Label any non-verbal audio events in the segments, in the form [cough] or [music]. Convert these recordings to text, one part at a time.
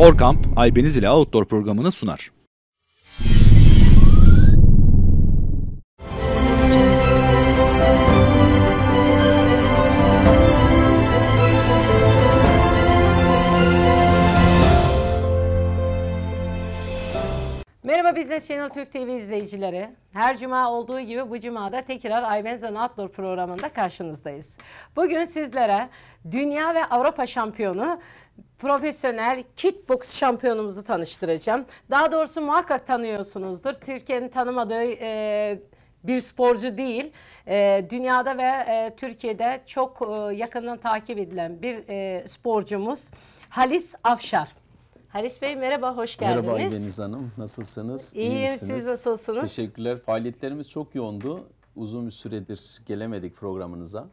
Orkamp, Aybeniz ile Outdoor programını sunar. Merhaba Business Channel Türk TV izleyicileri. Her cuma olduğu gibi bu Cuma cumada tekrar Aybenzan Outdoor programında karşınızdayız. Bugün sizlere dünya ve Avrupa şampiyonu profesyonel kickbox şampiyonumuzu tanıştıracağım. Daha doğrusu muhakkak tanıyorsunuzdur. Türkiye'nin tanımadığı e, bir sporcu değil. E, dünyada ve e, Türkiye'de çok e, yakından takip edilen bir e, sporcumuz Halis Afşar. Halis Bey merhaba, hoş geldiniz. Merhaba Deniz Hanım, nasılsınız? İyiyim, İyi misiniz? siz nasılsınız? Teşekkürler. Faaliyetlerimiz çok yoğundu. Uzun bir süredir gelemedik programınıza.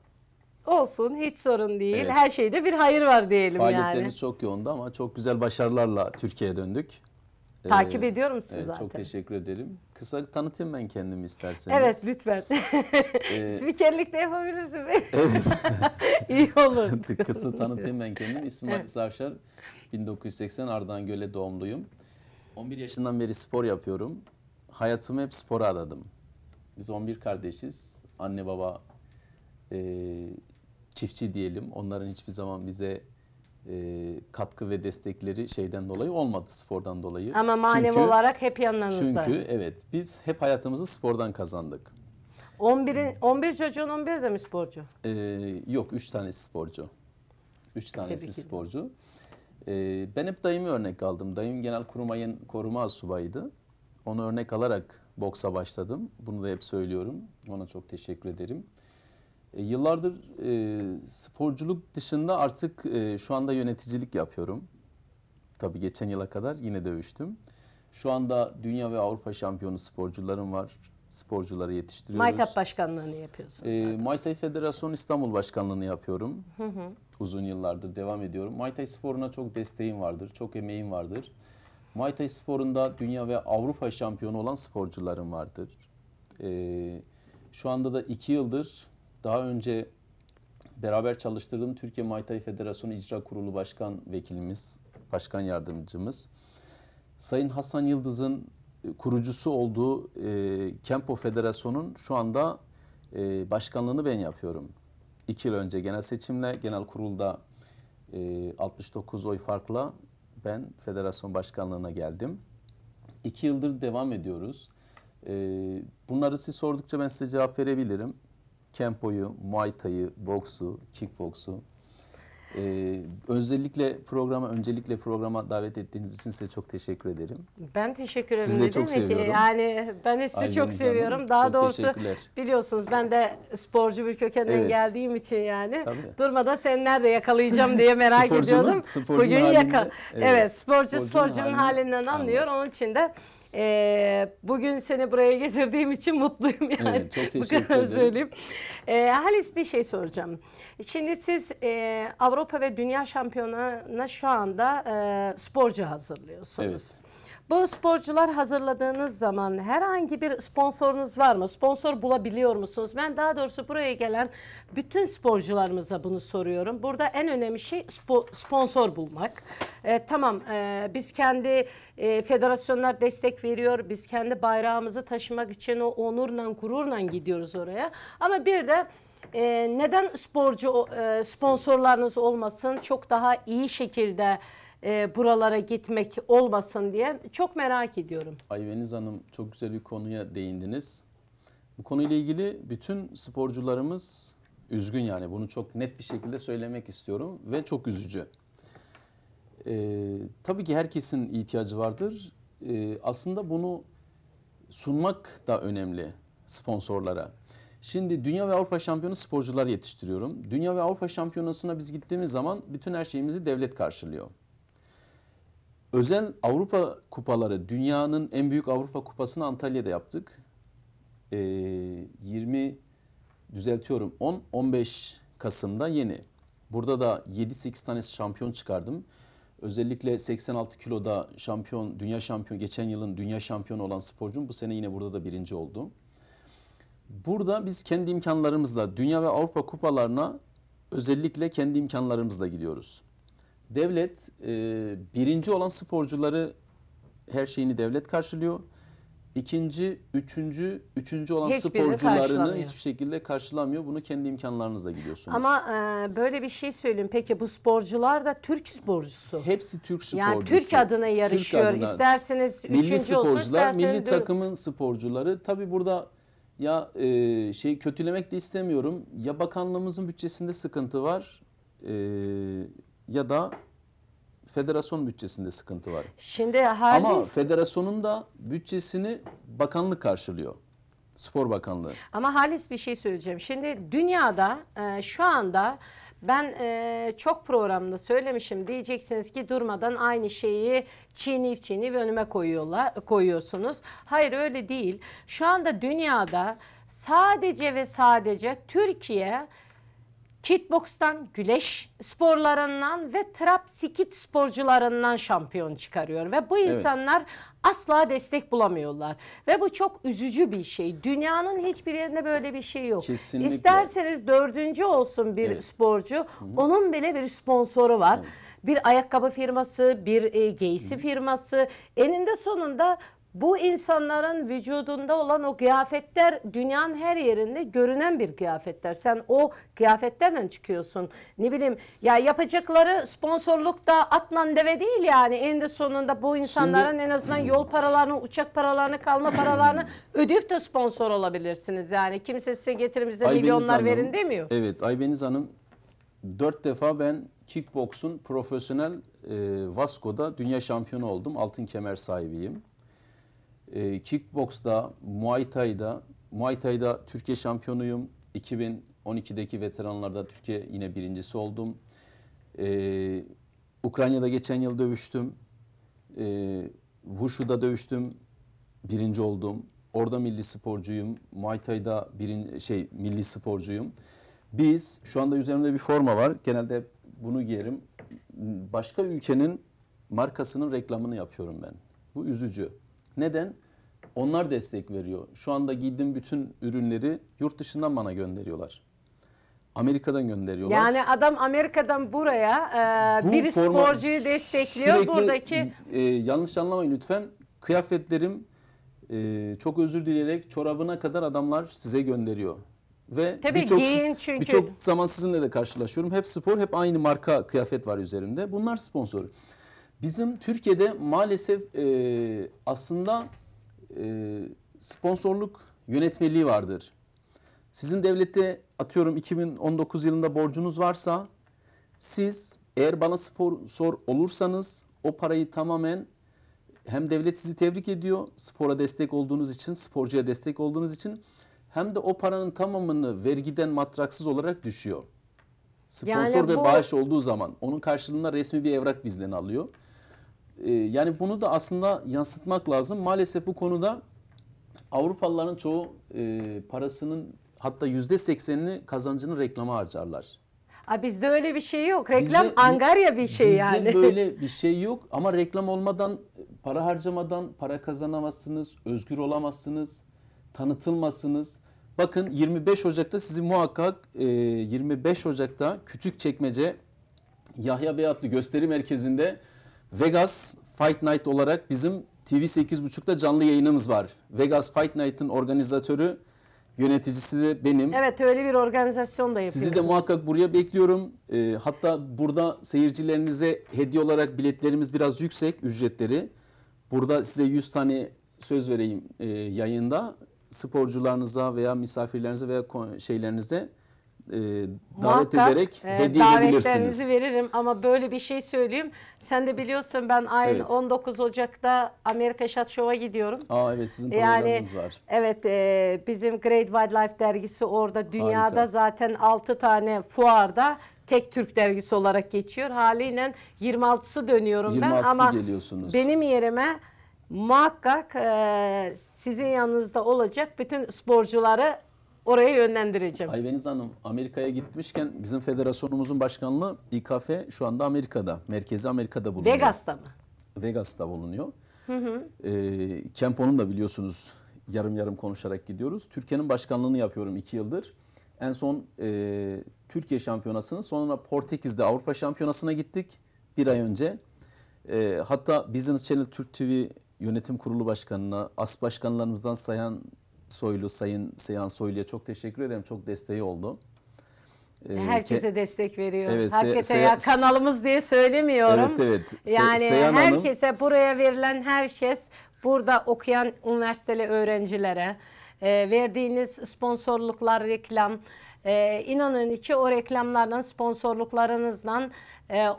Olsun hiç sorun değil. Evet. Her şeyde bir hayır var diyelim Faaliyetlerimiz yani. çok yoğundu ama çok güzel başarılarla Türkiye'ye döndük. Ee, Takip ee, ediyorum sizi evet, zaten. Çok teşekkür ederim. Kısa tanıtayım ben kendimi isterseniz. Evet lütfen. ee, [laughs] Spikerlik de yapabilirsin. evet. [laughs] İyi olur. [laughs] Kısa tanıtayım ben kendimi. İsmim evet. Ali Savşar. 1980 Ardahan Göle doğumluyum. 11 yaşından beri spor yapıyorum. Hayatımı hep spora adadım. Biz 11 kardeşiz. Anne baba e, çiftçi diyelim. Onların hiçbir zaman bize e, katkı ve destekleri şeyden dolayı olmadı spordan dolayı. Ama manevi çünkü, olarak hep yanlarınızda. Çünkü evet biz hep hayatımızı spordan kazandık. 11, 11 çocuğun 11 de mi sporcu? Ee, yok 3 tanesi sporcu. 3 tanesi Tabii sporcu. Ee, ben hep dayımı örnek aldım. Dayım genel kurumayın koruma subayıydı. Onu örnek alarak boksa başladım. Bunu da hep söylüyorum. Ona çok teşekkür ederim. E, yıllardır e, sporculuk dışında artık e, şu anda yöneticilik yapıyorum. Tabii geçen yıla kadar yine dövüştüm. Şu anda dünya ve Avrupa şampiyonu sporcularım var. Sporcuları yetiştiriyoruz. Maytap başkanlığını yapıyorsun. E, Maytay Federasyon İstanbul Başkanlığını yapıyorum. Hı hı. Uzun yıllardır devam ediyorum. Maytay sporuna çok desteğim vardır, çok emeğim vardır. Maytay sporunda dünya ve Avrupa şampiyonu olan sporcularım vardır. E, şu anda da iki yıldır daha önce beraber çalıştırdığım Türkiye Muay Federasyonu İcra Kurulu Başkan Vekilimiz, Başkan Yardımcımız, Sayın Hasan Yıldız'ın e, kurucusu olduğu e, Kempo Federasyonu'nun şu anda e, başkanlığını ben yapıyorum. İki yıl önce genel seçimle genel kurulda e, 69 oy farkla ben federasyon başkanlığına geldim. İki yıldır devam ediyoruz. E, bunları siz sordukça ben size cevap verebilirim. Kempo'yu, Muay Thai'yı, boksu, kickboksu. Ee, özellikle programa, öncelikle programa davet ettiğiniz için size çok teşekkür ederim. Ben teşekkür ederim. Sizi de çok seviyorum. Ki? Yani ben de sizi Aydın çok seviyorum. Hanım, Daha çok doğrusu biliyorsunuz ben de sporcu bir kökenden evet. geldiğim için yani Tabii. durmadan seni nerede yakalayacağım diye merak ediyordum. Bugün halinde, yaka. Evet, evet sporcu sporcunun, sporcunun halinden anlıyor. Onun için de e, bugün seni buraya getirdiğim için mutluyum yani. Evet, çok teşekkür Bu kadar ederim. söyleyeyim. E, Halis bir şey soracağım. Şimdi siz e, Avrupa ve Dünya Şampiyonası'na şu anda e, sporcu hazırlıyorsunuz. Evet. Bu sporcular hazırladığınız zaman herhangi bir sponsorunuz var mı? Sponsor bulabiliyor musunuz? Ben daha doğrusu buraya gelen bütün sporcularımıza bunu soruyorum. Burada en önemli şey sponsor bulmak e, tamam e, biz kendi e, federasyonlar destek veriyor. Biz kendi bayrağımızı taşımak için o onurla gururla gidiyoruz oraya. Ama bir de e, neden sporcu e, sponsorlarınız olmasın çok daha iyi şekilde e, buralara gitmek olmasın diye çok merak ediyorum. Ayveniz Hanım çok güzel bir konuya değindiniz. Bu konuyla ilgili bütün sporcularımız üzgün yani bunu çok net bir şekilde söylemek istiyorum ve çok üzücü. E, tabii ki herkesin ihtiyacı vardır. E, aslında bunu sunmak da önemli sponsorlara. Şimdi Dünya ve Avrupa Şampiyonu sporcular yetiştiriyorum. Dünya ve Avrupa Şampiyonası'na biz gittiğimiz zaman bütün her şeyimizi devlet karşılıyor. Özel Avrupa kupaları, dünyanın en büyük Avrupa kupasını Antalya'da yaptık. E, ee, 20 düzeltiyorum 10-15 Kasım'da yeni. Burada da 7-8 tane şampiyon çıkardım. Özellikle 86 kiloda şampiyon, dünya şampiyon, geçen yılın dünya şampiyonu olan sporcum bu sene yine burada da birinci oldu. Burada biz kendi imkanlarımızla dünya ve Avrupa kupalarına özellikle kendi imkanlarımızla gidiyoruz. Devlet e, birinci olan sporcuları her şeyini devlet karşılıyor. İkinci, üçüncü, üçüncü olan Hiçbirini sporcularını hiçbir şekilde karşılamıyor. Bunu kendi imkanlarınızla gidiyorsunuz. Ama e, böyle bir şey söyleyeyim. Peki bu sporcular da Türk sporcusu. Hepsi Türk sporcusu. Yani Türk adına yarışıyor. Türk adına. İsterseniz milli üçüncü sporcular, olsun, isterseniz... Milli takımın sporcuları. tabii burada ya e, şey kötülemek de istemiyorum. Ya bakanlığımızın bütçesinde sıkıntı var e, ya da federasyon bütçesinde sıkıntı var. Şimdi Halis... Ama federasyonun da bütçesini bakanlık karşılıyor. Spor Bakanlığı. Ama Halis bir şey söyleyeceğim. Şimdi dünyada e, şu anda ben e, çok programda söylemişim diyeceksiniz ki durmadan aynı şeyi çiğneyip çiğneyip önüme koyuyorlar, koyuyorsunuz. Hayır öyle değil. Şu anda dünyada sadece ve sadece Türkiye kickbokstan, güleş sporlarından ve trap trapsikit sporcularından şampiyon çıkarıyor. Ve bu insanlar evet. asla destek bulamıyorlar. Ve bu çok üzücü bir şey. Dünyanın hiçbir yerinde böyle bir şey yok. Kesinlikle. İsterseniz dördüncü olsun bir evet. sporcu. Hı -hı. Onun bile bir sponsoru var. Evet. Bir ayakkabı firması, bir e, giysi firması. Eninde sonunda bu insanların vücudunda olan o kıyafetler dünyanın her yerinde görünen bir kıyafetler. Sen o kıyafetlerle çıkıyorsun. Ne bileyim ya yapacakları sponsorluk da atlan deve değil yani. En de sonunda bu insanların Şimdi... en azından yol paralarını, uçak paralarını, kalma paralarını [clears throat] ödeyip de sponsor olabilirsiniz. Yani kimse size getirimize milyonlar Hanım, verin demiyor. Evet Aybeniz Hanım dört defa ben kickboksun profesyonel e, Vasco'da dünya şampiyonu oldum. Altın kemer sahibiyim. E, ee, kickboks'ta, Muay Thai'da, Muay Thai'da Türkiye şampiyonuyum. 2012'deki veteranlarda Türkiye yine birincisi oldum. E, Ukrayna'da geçen yıl dövüştüm. E, Wushu'da dövüştüm. Birinci oldum. Orada milli sporcuyum. Muay Thai'da birin, şey, milli sporcuyum. Biz şu anda üzerimde bir forma var. Genelde bunu giyerim. Başka ülkenin markasının reklamını yapıyorum ben. Bu üzücü. Neden? Onlar destek veriyor. Şu anda giydiğim bütün ürünleri yurt dışından bana gönderiyorlar. Amerika'dan gönderiyorlar. Yani adam Amerika'dan buraya e, Bu bir sporcuyu destekliyor. sürekli, Buradaki e, yanlış anlamayın lütfen. Kıyafetlerim e, çok özür dileyerek çorabına kadar adamlar size gönderiyor. Ve Tabii birçok giyin çünkü. birçok zaman sizinle de karşılaşıyorum. Hep spor, hep aynı marka kıyafet var üzerimde. Bunlar sponsor. Bizim Türkiye'de maalesef e, aslında e, sponsorluk yönetmeliği vardır. Sizin devlette atıyorum 2019 yılında borcunuz varsa siz eğer bana sponsor olursanız o parayı tamamen hem devlet sizi tebrik ediyor spora destek olduğunuz için, sporcuya destek olduğunuz için hem de o paranın tamamını vergiden matraksız olarak düşüyor. Sponsor yani bu... ve bağış olduğu zaman onun karşılığında resmi bir evrak bizden alıyor. Ee, yani bunu da aslında yansıtmak lazım. Maalesef bu konuda Avrupalıların çoğu e, parasının hatta yüzde seksenini kazancını reklama harcarlar. Aa, bizde öyle bir şey yok. Reklam bizde, angarya bir şey bizde yani. Bizde böyle [laughs] bir şey yok ama reklam olmadan, para harcamadan para kazanamazsınız, özgür olamazsınız, tanıtılmazsınız. Bakın 25 Ocak'ta sizi muhakkak e, 25 Ocak'ta küçük çekmece Yahya Beyatlı Gösteri Merkezi'nde Vegas Fight Night olarak bizim TV 8.30'da canlı yayınımız var. Vegas Fight Night'ın organizatörü, yöneticisi de benim. Evet öyle bir organizasyon da yapıyorsunuz. Sizi de muhakkak buraya bekliyorum. E, hatta burada seyircilerinize hediye olarak biletlerimiz biraz yüksek ücretleri. Burada size 100 tane söz vereyim e, yayında sporcularınıza veya misafirlerinize veya şeylerinize e, davet Muhakkak, ederek e, hediye edebilirsiniz. Davetlerinizi veririm ama böyle bir şey söyleyeyim. Sen de biliyorsun ben ayın Evet. 19 Ocak'ta Amerika Şat Show'a gidiyorum. Aa evet sizin programınız var. evet e, bizim Great Wildlife dergisi orada dünyada Harika. zaten 6 tane fuarda tek Türk dergisi olarak geçiyor. Haliyle 26'sı dönüyorum ben ama geliyorsunuz. benim yerime muhakkak e, sizin yanınızda olacak bütün sporcuları oraya yönlendireceğim. Ayveniz Hanım Amerika'ya gitmişken bizim federasyonumuzun başkanlığı İKF şu anda Amerika'da. Merkezi Amerika'da bulunuyor. Vegas'ta mı? Vegas'ta bulunuyor. Hı hı. E, ee, Kempo'nun da biliyorsunuz yarım yarım konuşarak gidiyoruz. Türkiye'nin başkanlığını yapıyorum iki yıldır. En son e, Türkiye şampiyonasını sonra Portekiz'de Avrupa şampiyonasına gittik bir ay önce. E, hatta Business Channel Türk TV yönetim kurulu başkanına, as başkanlarımızdan sayan. Soylu, Sayın Seyhan Soylu'ya çok teşekkür ederim. Çok desteği oldu. Ee, herkese destek veriyor. Evet, Hakikaten Se ya kanalımız diye söylemiyorum. Evet evet. yani Seyhan herkese Hanım, buraya verilen herkes burada okuyan üniversiteli öğrencilere e, verdiğiniz sponsorluklar, reklam, e, inanın ki o reklamlardan sponsorluklarınızdan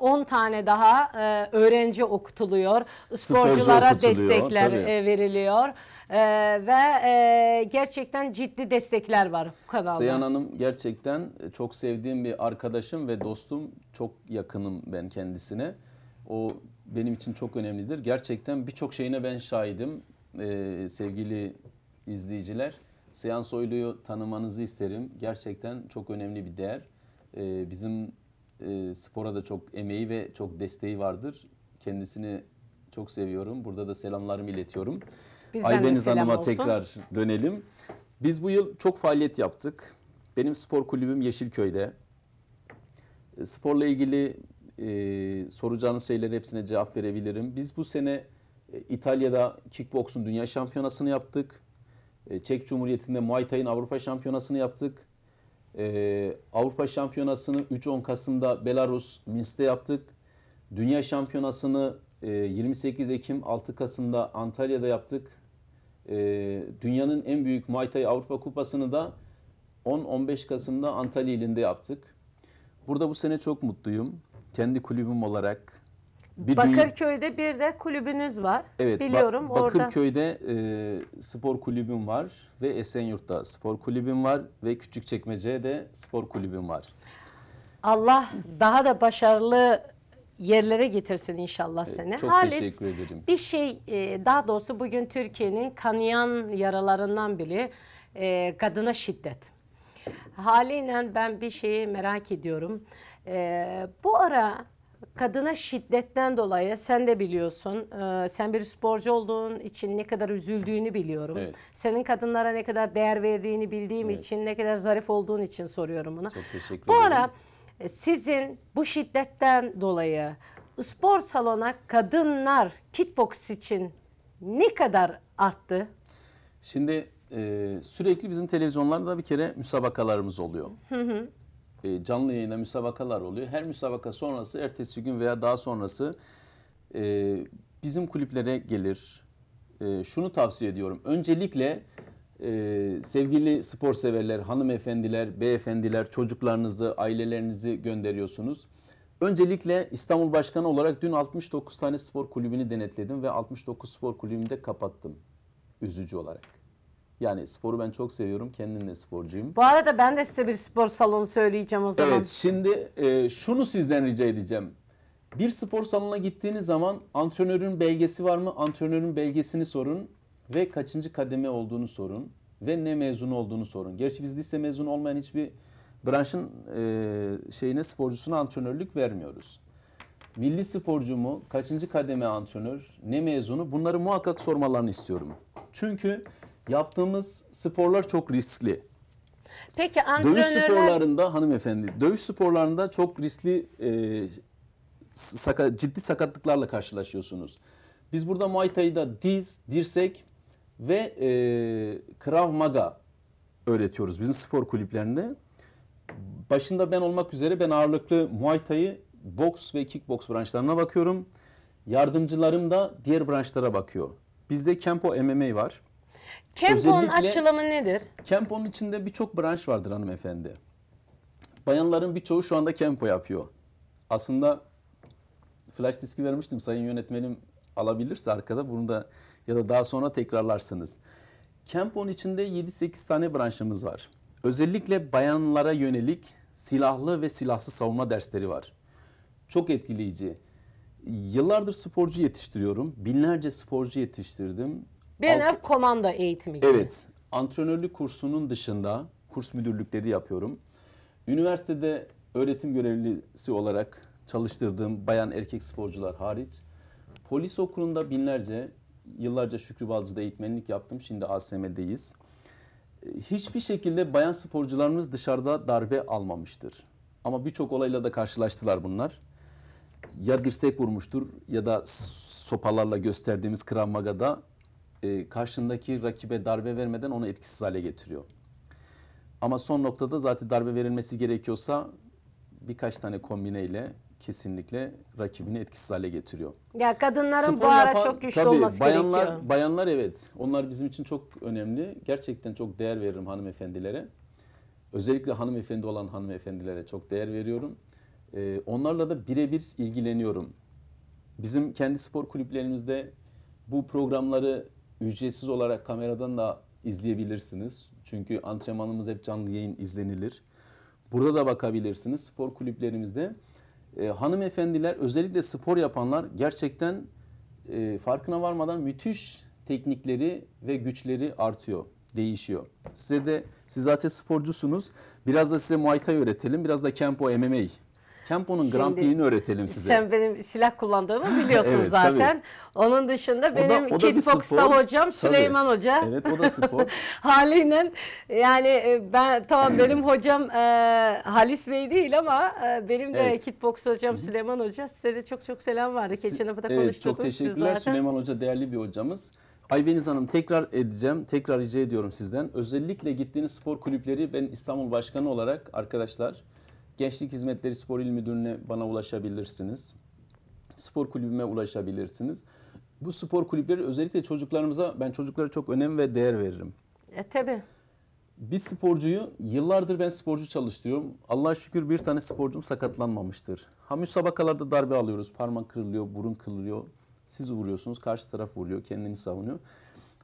10 e, tane daha e, öğrenci okutuluyor. Sporculara Sporcu destekler e, veriliyor. E, ve e, gerçekten ciddi destekler var bu kanalda. Seyhan Hanım gerçekten e, çok sevdiğim bir arkadaşım ve dostum. Çok yakınım ben kendisine. O benim için çok önemlidir. Gerçekten birçok şeyine ben şahidim e, sevgili izleyiciler. Seyhan Soylu'yu tanımanızı isterim. Gerçekten çok önemli bir değer. Ee, bizim e, spora da çok emeği ve çok desteği vardır. Kendisini çok seviyorum. Burada da selamlarımı iletiyorum. Bizden Aybeniz selam Hanım'a olsun. tekrar dönelim. Biz bu yıl çok faaliyet yaptık. Benim spor kulübüm Yeşilköy'de. Ee, sporla ilgili e, soracağınız şeylerin hepsine cevap verebilirim. Biz bu sene e, İtalya'da kickboksun dünya şampiyonasını yaptık. E, Çek Cumhuriyeti'nde Muay Thai'nin Avrupa Şampiyonası'nı yaptık. Ee, Avrupa Şampiyonası'nı 3-10 Kasım'da Belarus Minsk'te yaptık. Dünya Şampiyonası'nı e, 28 Ekim 6 Kasım'da Antalya'da yaptık. Ee, dünyanın en büyük Muay Thai Avrupa Kupası'nı da 10-15 Kasım'da Antalya ilinde yaptık. Burada bu sene çok mutluyum. Kendi kulübüm olarak, bir Bakırköy'de bir de kulübünüz var. Evet, biliyorum ba Bakırköy'de orada. E, spor kulübüm var ve Esenyurt'ta spor kulübüm var ve Küçükçekmece'de spor kulübüm var. Allah daha da başarılı yerlere getirsin inşallah seni. Çok Halis, teşekkür ederim. Bir şey e, daha doğrusu bugün Türkiye'nin kanayan yaralarından biri e, kadına şiddet. Haliyle ben bir şeyi merak ediyorum. E, bu ara kadına şiddetten dolayı sen de biliyorsun. E, sen bir sporcu olduğun için ne kadar üzüldüğünü biliyorum. Evet. Senin kadınlara ne kadar değer verdiğini bildiğim evet. için, ne kadar zarif olduğun için soruyorum bunu. Çok teşekkür bu ederim. Bu e, ara sizin bu şiddetten dolayı spor salona kadınlar kickbox için ne kadar arttı? Şimdi e, sürekli bizim televizyonlarda bir kere müsabakalarımız oluyor. Hı hı e, canlı yayına müsabakalar oluyor. Her müsabaka sonrası ertesi gün veya daha sonrası e, bizim kulüplere gelir. E, şunu tavsiye ediyorum. Öncelikle e, sevgili spor severler, hanımefendiler, beyefendiler, çocuklarınızı, ailelerinizi gönderiyorsunuz. Öncelikle İstanbul Başkanı olarak dün 69 tane spor kulübünü denetledim ve 69 spor kulübünü de kapattım üzücü olarak. Yani sporu ben çok seviyorum. Kendim de sporcuyum. Bu arada ben de size bir spor salonu söyleyeceğim o zaman. Evet şimdi e, şunu sizden rica edeceğim. Bir spor salonuna gittiğiniz zaman antrenörün belgesi var mı? Antrenörün belgesini sorun ve kaçıncı kademe olduğunu sorun ve ne mezun olduğunu sorun. Gerçi biz lise mezunu olmayan hiçbir branşın e, şeyine sporcusuna antrenörlük vermiyoruz. Milli sporcu mu, kaçıncı kademe antrenör, ne mezunu bunları muhakkak sormalarını istiyorum. Çünkü yaptığımız sporlar çok riskli. Peki antrenörler... Dövüş sporlarında hanımefendi, dövüş sporlarında çok riskli e, saka, ciddi sakatlıklarla karşılaşıyorsunuz. Biz burada Muay Thai'da diz, dirsek ve e, Krav Maga öğretiyoruz bizim spor kulüplerinde. Başında ben olmak üzere ben ağırlıklı Muay Thai, boks ve kickboks branşlarına bakıyorum. Yardımcılarım da diğer branşlara bakıyor. Bizde Kempo MMA var. Kempo'nun açılımı nedir? Kempo'nun içinde birçok branş vardır hanımefendi. Bayanların birçoğu şu anda Kempo yapıyor. Aslında flash diski vermiştim sayın yönetmenim alabilirse arkada bunu da ya da daha sonra tekrarlarsınız. Kempo'nun içinde 7-8 tane branşımız var. Özellikle bayanlara yönelik silahlı ve silahsız savunma dersleri var. Çok etkileyici. Yıllardır sporcu yetiştiriyorum. Binlerce sporcu yetiştirdim. BNF Alt... komanda eğitimi gibi. Evet. Antrenörlük kursunun dışında kurs müdürlükleri yapıyorum. Üniversitede öğretim görevlisi olarak çalıştırdığım bayan erkek sporcular hariç polis okulunda binlerce yıllarca Şükrü Balcı'da eğitmenlik yaptım. Şimdi ASM'deyiz. Hiçbir şekilde bayan sporcularımız dışarıda darbe almamıştır. Ama birçok olayla da karşılaştılar bunlar. Ya dirsek vurmuştur ya da sopalarla gösterdiğimiz Krav Maga'da e, karşındaki rakibe darbe vermeden onu etkisiz hale getiriyor. Ama son noktada zaten darbe verilmesi gerekiyorsa birkaç tane kombineyle kesinlikle rakibini etkisiz hale getiriyor. Ya kadınların Spor bu ara yapan, çok güçlü tabii, olması bayanlar, gerekiyor. Bayanlar evet. Onlar bizim için çok önemli. Gerçekten çok değer veririm hanımefendilere. Özellikle hanımefendi olan hanımefendilere çok değer veriyorum. Ee, onlarla da birebir ilgileniyorum. Bizim kendi spor kulüplerimizde bu programları Ücretsiz olarak kameradan da izleyebilirsiniz. Çünkü antrenmanımız hep canlı yayın izlenilir. Burada da bakabilirsiniz spor kulüplerimizde. E, hanımefendiler özellikle spor yapanlar gerçekten e, farkına varmadan müthiş teknikleri ve güçleri artıyor, değişiyor. Size de siz zaten sporcusunuz. Biraz da size Muay Thai öğretelim. Biraz da Kempo MMA Tempo'nun Şimdi, grampliğini öğretelim size. Sen benim silah kullandığımı biliyorsun evet, zaten. Tabii. Onun dışında benim o kickboxta hocam tabii. Süleyman Hoca. Evet o da spor. [laughs] Haliyle yani e, ben tamam benim hocam e, Halis Bey değil ama e, benim de evet. kickbox hocam Hı-hı. Süleyman Hoca. Size de çok çok selam vardı. Geçen hafta evet, Çok teşekkürler Süleyman Hoca değerli bir hocamız. Aybeniz Hanım tekrar edeceğim, tekrar rica ediyorum sizden. Özellikle gittiğiniz spor kulüpleri ben İstanbul Başkanı olarak arkadaşlar Gençlik Hizmetleri Spor İl Müdürlüğü'ne bana ulaşabilirsiniz. Spor kulübüme ulaşabilirsiniz. Bu spor kulüpleri özellikle çocuklarımıza ben çocuklara çok önem ve değer veririm. E tabi. Bir sporcuyu yıllardır ben sporcu çalıştırıyorum. Allah şükür bir tane sporcum sakatlanmamıştır. Ha müsabakalarda darbe alıyoruz. Parmak kırılıyor, burun kırılıyor. Siz vuruyorsunuz, karşı taraf vuruyor, kendini savunuyor.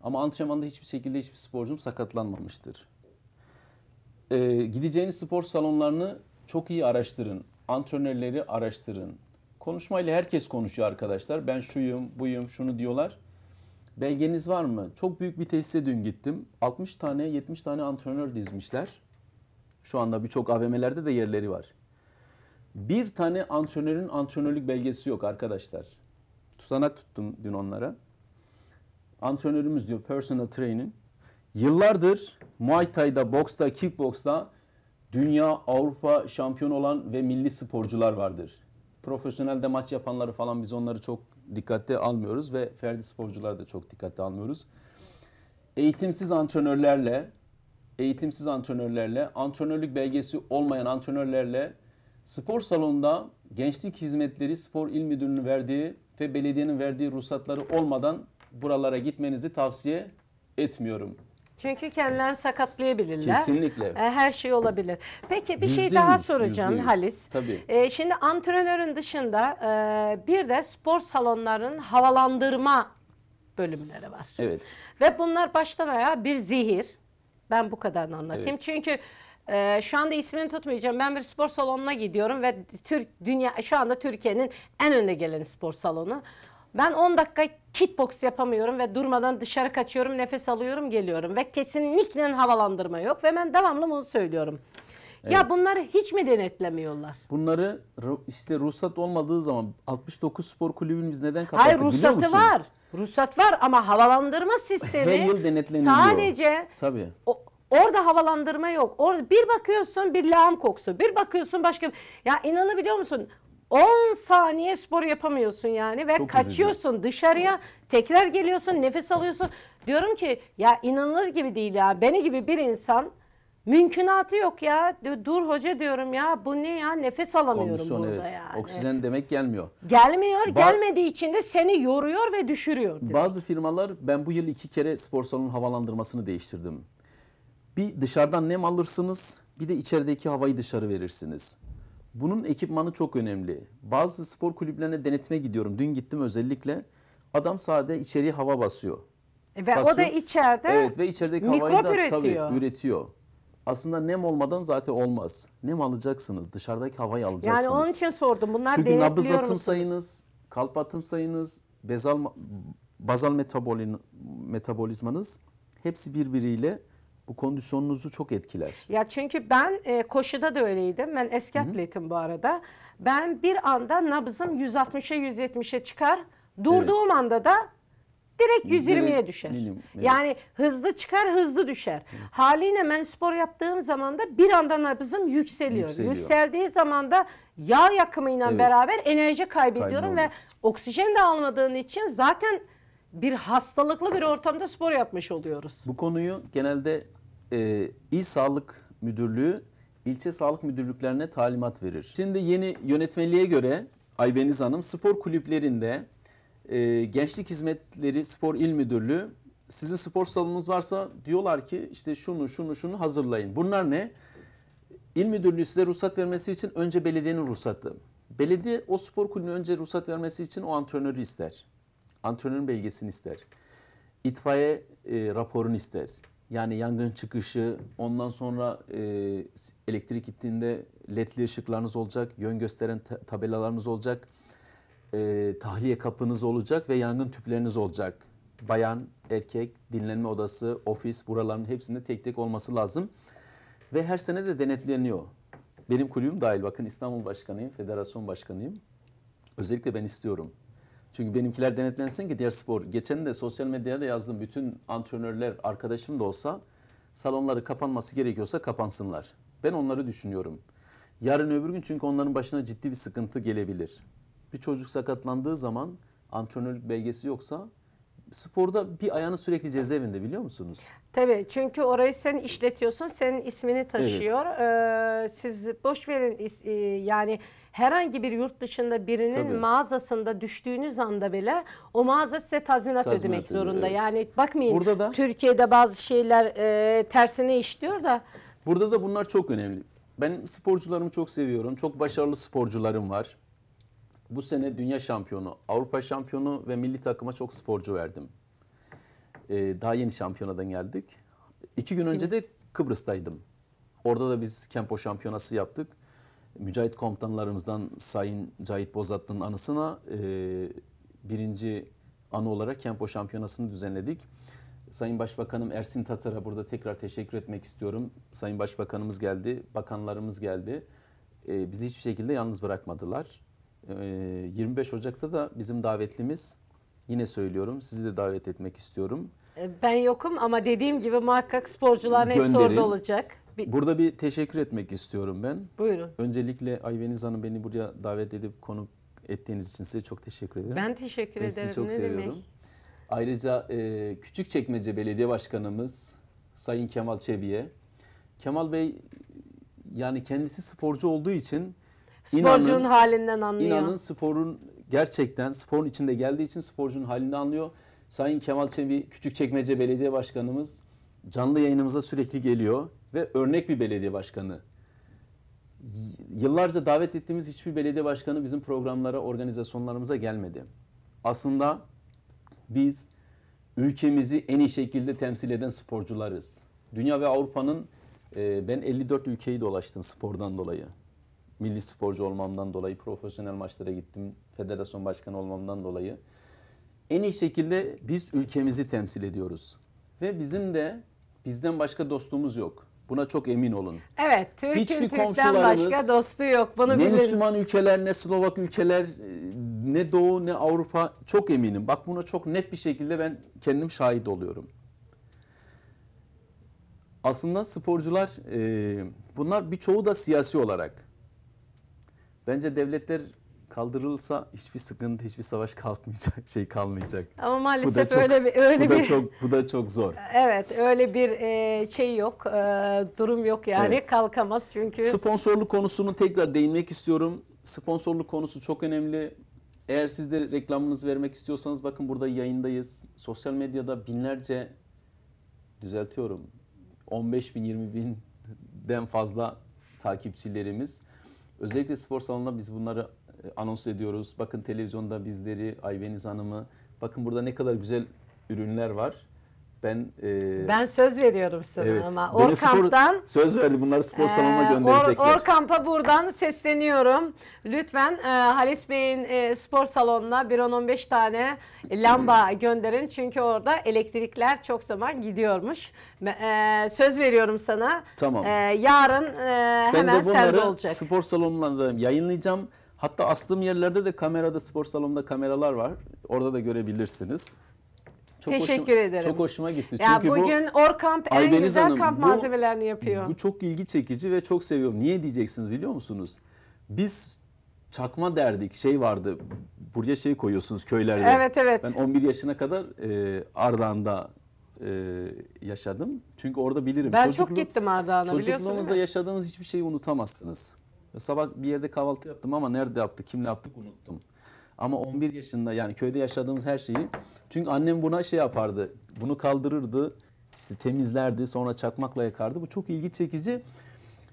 Ama antrenmanda hiçbir şekilde hiçbir sporcum sakatlanmamıştır. Ee, gideceğiniz spor salonlarını çok iyi araştırın. Antrenörleri araştırın. Konuşmayla herkes konuşuyor arkadaşlar. Ben şuyum, buyum, şunu diyorlar. Belgeniz var mı? Çok büyük bir tesise dün gittim. 60 tane, 70 tane antrenör dizmişler. Şu anda birçok AVM'lerde de yerleri var. Bir tane antrenörün antrenörlük belgesi yok arkadaşlar. Tutanak tuttum dün onlara. Antrenörümüz diyor personal training. Yıllardır Muay Thai'da, boksta, kickboksta Dünya, Avrupa şampiyon olan ve milli sporcular vardır. Profesyonelde maç yapanları falan biz onları çok dikkate almıyoruz ve ferdi sporcuları da çok dikkate almıyoruz. Eğitimsiz antrenörlerle, eğitimsiz antrenörlerle, antrenörlük belgesi olmayan antrenörlerle spor salonunda gençlik hizmetleri spor il müdürünün verdiği ve belediyenin verdiği ruhsatları olmadan buralara gitmenizi tavsiye etmiyorum. Çünkü kendilerini sakatlayabilirler. Kesinlikle. E, her şey olabilir. Peki bir şey daha soracağım Halis. Tabii. E, şimdi antrenörün dışında e, bir de spor salonlarının havalandırma bölümleri var. Evet. Ve bunlar baştan ayağa bir zehir. Ben bu kadarını anlatayım. Evet. Çünkü ee, şu anda ismini tutmayacağım. Ben bir spor salonuna gidiyorum ve Türk dünya şu anda Türkiye'nin en önde gelen spor salonu. Ben 10 dakika kitbox yapamıyorum ve durmadan dışarı kaçıyorum, nefes alıyorum, geliyorum ve kesinlikle havalandırma yok ve ben devamlı bunu söylüyorum. Evet. Ya bunları hiç mi denetlemiyorlar? Bunları işte ruhsat olmadığı zaman 69 spor kulübümüz neden kapattı Hayır, biliyor musun? var. Ruhsat var ama havalandırma sistemi her yıl denetleniyor. Sadece Tabii. O, Orada havalandırma yok. Orada bir bakıyorsun bir lağım kokusu. Bir bakıyorsun başka ya inanabiliyor musun? 10 saniye spor yapamıyorsun yani ve Çok kaçıyorsun üzücü. dışarıya tekrar geliyorsun nefes alıyorsun. Diyorum ki ya inanılır gibi değil ya beni gibi bir insan mümkünatı yok ya dur hoca diyorum ya bu ne ya nefes alamıyorum Kondisyon, burada evet. yani. Oksijen demek gelmiyor. Gelmiyor ba- gelmediği için de seni yoruyor ve düşürüyor. Direkt. Bazı firmalar ben bu yıl iki kere spor salonun havalandırmasını değiştirdim. Bir dışarıdan nem alırsınız bir de içerideki havayı dışarı verirsiniz. Bunun ekipmanı çok önemli. Bazı spor kulüplerine denetime gidiyorum. Dün gittim özellikle. Adam sade içeriye hava basıyor. E ve basıyor. o da içeride Evet ve içerideki havayı mikrop da üretiyor. tabii üretiyor. Aslında nem olmadan zaten olmaz. Nem alacaksınız, dışarıdaki havayı alacaksınız. Yani onun için sordum. Bunlar Çünkü nabız atım musunuz? sayınız, kalp atım sayınız, bezal, bazal metabolizmanız hepsi birbiriyle bu kondisyonunuzu çok etkiler. Ya çünkü ben e, koşuda da öyleydim. Ben eski atletim bu arada. Ben bir anda nabzım 160'e 170'e çıkar. Durduğum evet. anda da direkt 120'ye düşer. Milim, evet. Yani hızlı çıkar hızlı düşer. Evet. Haliyle ben spor yaptığım zaman da bir anda nabzım yükseliyor. yükseliyor. Yükseldiği zaman da yağ yakımıyla evet. beraber enerji kaybediyorum Kaybı ve oksijen de almadığın için zaten bir hastalıklı bir ortamda spor yapmış oluyoruz. Bu konuyu genelde e, İl Sağlık Müdürlüğü ilçe sağlık müdürlüklerine talimat verir. Şimdi yeni yönetmeliğe göre Aybeniz Hanım spor kulüplerinde e, Gençlik Hizmetleri Spor il Müdürlüğü sizin spor salonunuz varsa diyorlar ki işte şunu şunu şunu hazırlayın. Bunlar ne? İl müdürlüğü size ruhsat vermesi için önce belediyenin ruhsatı. Belediye o spor kulübüne önce ruhsat vermesi için o antrenörü ister antrenörün belgesini ister. İtfaiye e, raporunu ister. Yani yangın çıkışı, ondan sonra e, elektrik gittiğinde ledli ışıklarınız olacak, yön gösteren tabelalarınız olacak, e, tahliye kapınız olacak ve yangın tüpleriniz olacak. Bayan, erkek, dinlenme odası, ofis buraların hepsinde tek tek olması lazım. Ve her sene de denetleniyor. Benim kulübüm dahil bakın İstanbul Başkanıyım, Federasyon Başkanıyım. Özellikle ben istiyorum. Çünkü benimkiler denetlensin ki diğer spor. Geçen de sosyal medyada yazdım. Bütün antrenörler arkadaşım da olsa salonları kapanması gerekiyorsa kapansınlar. Ben onları düşünüyorum. Yarın öbür gün çünkü onların başına ciddi bir sıkıntı gelebilir. Bir çocuk sakatlandığı zaman antrenörlük belgesi yoksa sporda bir ayağını sürekli cezaevinde biliyor musunuz? Tabii çünkü orayı sen işletiyorsun, senin ismini taşıyor. Evet. Ee, siz boş verin e, yani herhangi bir yurt dışında birinin Tabii. mağazasında düştüğünüz anda bile o mağaza size tazminat, tazminat ödemek ediyor, zorunda. Evet. Yani bakmayın Burada da, Türkiye'de bazı şeyler e, tersine işliyor da. Burada da bunlar çok önemli. Ben sporcularımı çok seviyorum. Çok başarılı sporcularım var bu sene dünya şampiyonu, Avrupa şampiyonu ve milli takıma çok sporcu verdim. Ee, daha yeni şampiyonadan geldik. İki gün önce de Kıbrıs'taydım. Orada da biz Kempo şampiyonası yaptık. Mücahit komutanlarımızdan Sayın Cahit Bozatlı'nın anısına e, birinci anı olarak Kempo şampiyonasını düzenledik. Sayın Başbakanım Ersin Tatar'a burada tekrar teşekkür etmek istiyorum. Sayın Başbakanımız geldi, bakanlarımız geldi. E, bizi hiçbir şekilde yalnız bırakmadılar. 25 ee, Ocak'ta da bizim davetlimiz yine söylüyorum sizi de davet etmek istiyorum. Ee, ben yokum ama dediğim gibi muhakkak sporcuların hepsi orada olacak. Bir... Burada bir teşekkür etmek istiyorum ben. Buyurun. Öncelikle Ayveniz Hanım beni buraya davet edip konuk ettiğiniz için size çok teşekkür ederim. Ben teşekkür ben ederim. Sizi çok ne seviyorum. Demek? Ayrıca e, Küçükçekmece Belediye Başkanımız Sayın Kemal Çebi'ye. Kemal Bey yani kendisi sporcu olduğu için Sporcunun inanın, halinden anlıyor. İnanın sporun gerçekten sporun içinde geldiği için sporcunun halinden anlıyor. Sayın Kemal Çevi Küçükçekmece Belediye Başkanımız canlı yayınımıza sürekli geliyor ve örnek bir belediye başkanı. Yıllarca davet ettiğimiz hiçbir belediye başkanı bizim programlara, organizasyonlarımıza gelmedi. Aslında biz ülkemizi en iyi şekilde temsil eden sporcularız. Dünya ve Avrupa'nın e, ben 54 ülkeyi dolaştım spordan dolayı milli sporcu olmamdan dolayı, profesyonel maçlara gittim, federasyon başkanı olmamdan dolayı en iyi şekilde biz ülkemizi temsil ediyoruz. Ve bizim de bizden başka dostumuz yok. Buna çok emin olun. Evet, Türk'ün Hiçbir Türk'ten başka dostu yok. Bunu ne Müslüman ülkeler, ne Slovak ülkeler, ne Doğu, ne Avrupa çok eminim. Bak buna çok net bir şekilde ben kendim şahit oluyorum. Aslında sporcular, e, bunlar birçoğu da siyasi olarak Bence devletler kaldırılsa hiçbir sıkıntı, hiçbir savaş kalkmayacak, [laughs] şey kalmayacak. Ama maalesef çok, öyle bir öyle bu bir çok bu da çok zor. [laughs] Evet, öyle bir e, şey yok, e, durum yok yani evet. kalkamaz çünkü. Sponsorluk konusunu tekrar değinmek istiyorum. Sponsorluk konusu çok önemli. Eğer siz de reklamınızı vermek istiyorsanız bakın burada yayındayız. Sosyal medyada binlerce düzeltiyorum. 15 bin 20 bin den fazla takipçilerimiz Özellikle spor salonunda biz bunları e, anons ediyoruz. Bakın televizyonda bizleri, Ayveniz Hanım'ı. Bakın burada ne kadar güzel ürünler var. Ben e, ben söz veriyorum sana evet, ama Orkamp'tan söz verdi. Bunları spor e, salonuna gönderecekler. Or, Orkamp'a buradan sesleniyorum. Lütfen e, Halis Bey'in e, spor salonuna bir 15 tane lamba hmm. gönderin. Çünkü orada elektrikler çok zaman gidiyormuş. E, söz veriyorum sana. Tamam. E, yarın e, ben hemen sende olacak. spor salonlarında yayınlayacağım. Hatta astığım yerlerde de kamerada spor salonunda kameralar var. Orada da görebilirsiniz. Çok Teşekkür hoşuma, ederim. Çok hoşuma gitti. Ya Çünkü bugün bu, Orkamp en Aydeniz güzel Hanım, kamp bu, malzemelerini yapıyor. Bu çok ilgi çekici ve çok seviyorum. Niye diyeceksiniz biliyor musunuz? Biz çakma derdik şey vardı. Buraya şey koyuyorsunuz köylerde. Evet evet. Ben 11 yaşına kadar e, Ardahan'da e, yaşadım. Çünkü orada bilirim. Ben Çocuklu, çok gittim Ardahan'a biliyorsunuz. Çocukluğumuzda yaşadığımız hiçbir şeyi unutamazsınız. Sabah bir yerde kahvaltı yaptım ama nerede yaptık, kimle yaptık unuttum. Ama 11 yaşında yani köyde yaşadığımız her şeyi. Çünkü annem buna şey yapardı. Bunu kaldırırdı. işte temizlerdi. Sonra çakmakla yakardı. Bu çok ilgi çekici.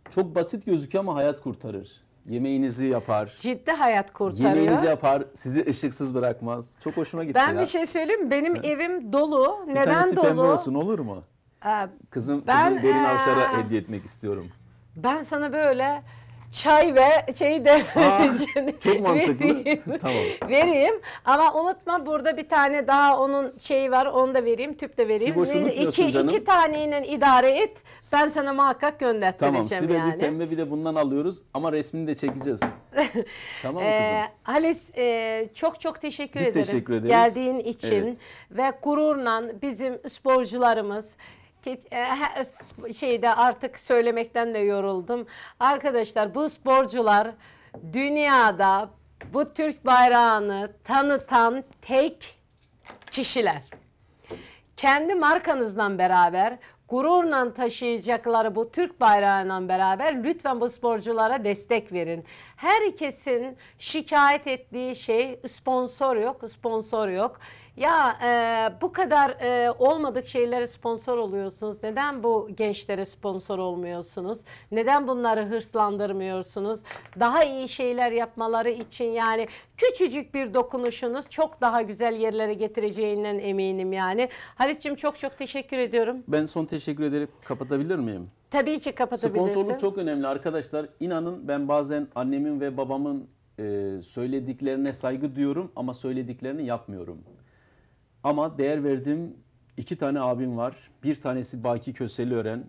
Çok basit gözüküyor ama hayat kurtarır. Yemeğinizi yapar. Ciddi hayat kurtarıyor. Yemeğinizi yapar. Sizi ışıksız bırakmaz. Çok hoşuma gitti Ben ya. bir şey söyleyeyim mi? Benim evim dolu. Bir Neden tanesi dolu? pembe olsun olur mu? Ee, Kızım, ben, kızım derin ee, avşara hediye etmek istiyorum. Ben sana böyle çay ve şeyi de Aa, [laughs] çok mantıklı. vereyim. [laughs] tamam. vereyim. Ama unutma burada bir tane daha onun şeyi var. Onu da vereyim. Tüp de vereyim. Siboş'u Neyse, iki, canım. iki taneyle idare et. Ben sana muhakkak Tamam. gönderttireceğim Sibel bir pembe bir de bundan alıyoruz ama resmini de çekeceğiz. [laughs] tamam mı ee, kızım? Halis e, çok çok teşekkür Biz ederim. teşekkür ederiz. Geldiğin için Evet. ve gururla bizim sporcularımız e, her şeyde artık söylemekten de yoruldum. Arkadaşlar bu sporcular dünyada bu Türk bayrağını tanıtan tek kişiler. Kendi markanızdan beraber gururla taşıyacakları bu Türk bayrağıyla beraber lütfen bu sporculara destek verin. Herkesin şikayet ettiği şey sponsor yok, sponsor yok. Ya e, bu kadar e, olmadık şeylere sponsor oluyorsunuz. Neden bu gençlere sponsor olmuyorsunuz? Neden bunları hırslandırmıyorsunuz? Daha iyi şeyler yapmaları için yani küçücük bir dokunuşunuz çok daha güzel yerlere getireceğinden eminim yani. Halit'ciğim çok çok teşekkür ediyorum. Ben son teşekkür teşekkür ederim. kapatabilir miyim? Tabii ki kapatabilirsin. Sponsorluk çok önemli arkadaşlar. İnanın ben bazen annemin ve babamın e, söylediklerine saygı duyuyorum ama söylediklerini yapmıyorum. Ama değer verdiğim iki tane abim var. Bir tanesi Baki Köseliören,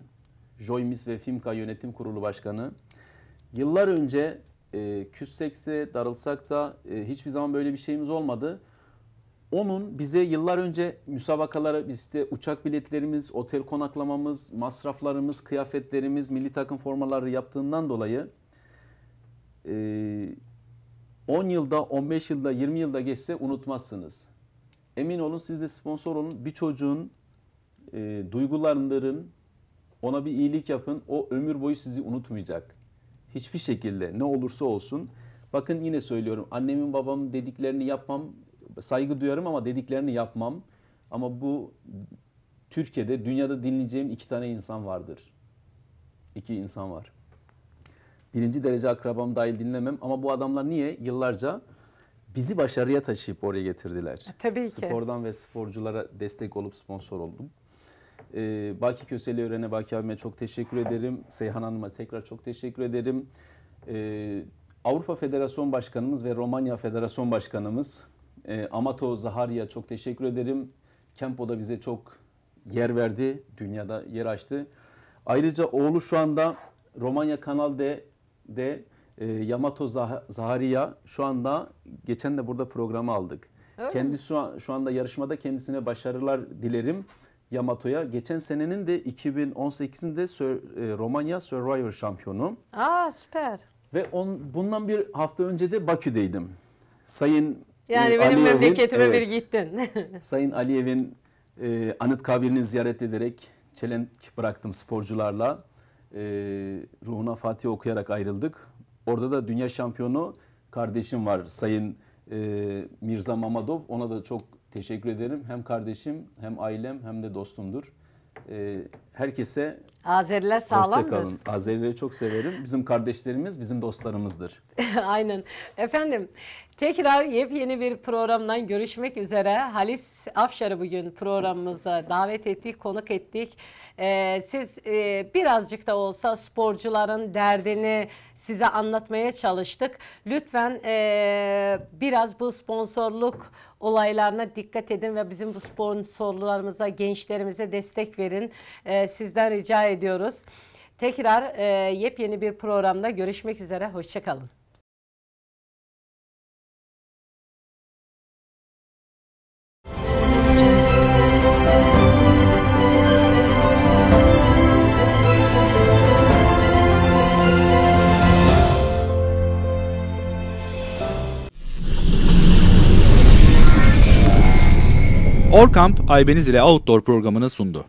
Joymis ve Fimka Yönetim Kurulu Başkanı. Yıllar önce e, küssekse, darılsak da e, hiçbir zaman böyle bir şeyimiz olmadı. Onun bize yıllar önce müsabakalara bizde uçak biletlerimiz, otel konaklamamız, masraflarımız, kıyafetlerimiz, milli takım formaları yaptığından dolayı e, 10 yılda, 15 yılda, 20 yılda geçse unutmazsınız. Emin olun siz de sponsor olun. Bir çocuğun e, duygulandırın, ona bir iyilik yapın. O ömür boyu sizi unutmayacak. Hiçbir şekilde ne olursa olsun. Bakın yine söylüyorum annemin babamın dediklerini yapmam saygı duyarım ama dediklerini yapmam. Ama bu Türkiye'de, dünyada dinleyeceğim iki tane insan vardır. İki insan var. Birinci derece akrabam dahil dinlemem ama bu adamlar niye yıllarca bizi başarıya taşıyıp oraya getirdiler. E, tabii ki. Spordan ve sporculara destek olup sponsor oldum. Ee, Baki Köseli Öğren'e, Baki abime çok teşekkür ederim. Seyhan Hanım'a tekrar çok teşekkür ederim. Ee, Avrupa Federasyon Başkanımız ve Romanya Federasyon Başkanımız e, Amato Zaharia çok teşekkür ederim. Kempo da bize çok yer verdi. Dünyada yer açtı. Ayrıca oğlu şu anda Romanya Kanal D'de de e, Yamato Zah Zaharia şu anda geçen de burada programı aldık. Öyle Kendisi şu, an, şu anda yarışmada kendisine başarılar dilerim Yamato'ya. Geçen senenin de 2018'in de e, Romanya Survivor şampiyonu. Aa süper. Ve on, bundan bir hafta önce de Bakü'deydim. Sayın yani e, benim Aliyev'in, memleketime evet, bir gittin. [laughs] Sayın Aliyev'in e, anıt kabirini ziyaret ederek çelenk bıraktım sporcularla. E, ruhuna Fatih okuyarak ayrıldık. Orada da dünya şampiyonu kardeşim var Sayın e, Mirza Mamadov. Ona da çok teşekkür ederim. Hem kardeşim hem ailem hem de dostumdur. E, herkese Azeriler sağlamdır. Azerileri çok severim. Bizim kardeşlerimiz bizim dostlarımızdır. [laughs] Aynen. Efendim Tekrar yepyeni bir programdan görüşmek üzere. Halis Afşar'ı bugün programımıza davet ettik, konuk ettik. Ee, siz e, birazcık da olsa sporcuların derdini size anlatmaya çalıştık. Lütfen e, biraz bu sponsorluk olaylarına dikkat edin ve bizim bu sponsorlarımıza, gençlerimize destek verin. E, sizden rica ediyoruz. Tekrar e, yepyeni bir programda görüşmek üzere. Hoşçakalın. Orkamp Aybeniz ile Outdoor programını sundu.